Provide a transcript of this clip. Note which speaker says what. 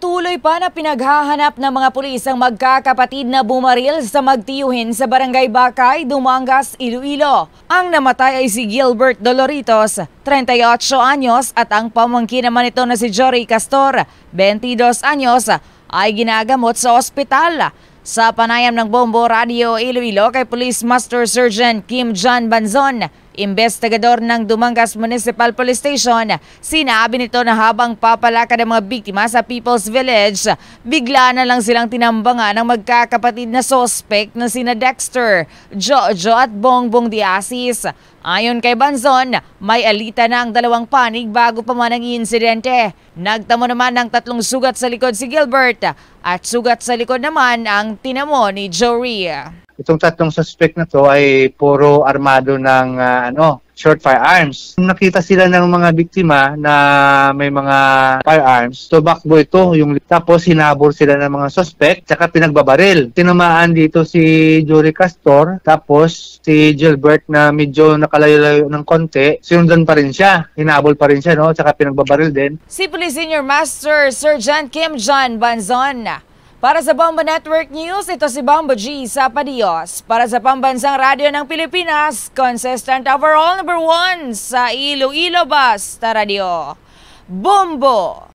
Speaker 1: Patuloy pa na pinaghahanap ng mga pulis ang magkakapatid na bumaril sa magtiyuhin sa Barangay Bakay, Dumangas, Iloilo. Ang namatay ay si Gilbert Doloritos, 38 anyos at ang pamangkin naman ito na si Jory Castor, 22 anyos, ay ginagamot sa ospital. Sa panayam ng Bombo Radio Iloilo kay Police Master Sergeant Kim John Banzon, Investigador ng Dumangas Municipal Police Station, sinabi nito na habang papalakad ang mga biktima sa People's Village, bigla na lang silang tinambangan ng magkakapatid na sospek na sina Dexter, Jojo at Bongbong Diasis. Ayon kay Banzon, may alita na ang dalawang panig bago pa man ang insidente. Nagtamo naman ng tatlong sugat sa likod si Gilbert at sugat sa likod naman ang tinamo ni Joria
Speaker 2: itong tatlong suspect na to ay puro armado ng uh, ano, short firearms. Nung nakita sila ng mga biktima na may mga firearms, tobacco ito. Yung, tapos hinabol sila ng mga suspect, tsaka pinagbabaril. Tinamaan dito si Jury Castor, tapos si Gilbert na medyo nakalayo-layo ng konti, sinundan pa rin siya. Hinabol pa rin siya, no? tsaka pinagbabaril din.
Speaker 1: Si Police Senior Master Sergeant Kim John Banzon para sa Bomba Network News, ito si Bomba G sa Padios. Para sa Pambansang Radyo ng Pilipinas, consistent overall number 1 sa Iloilo Basta Radio. Bombo!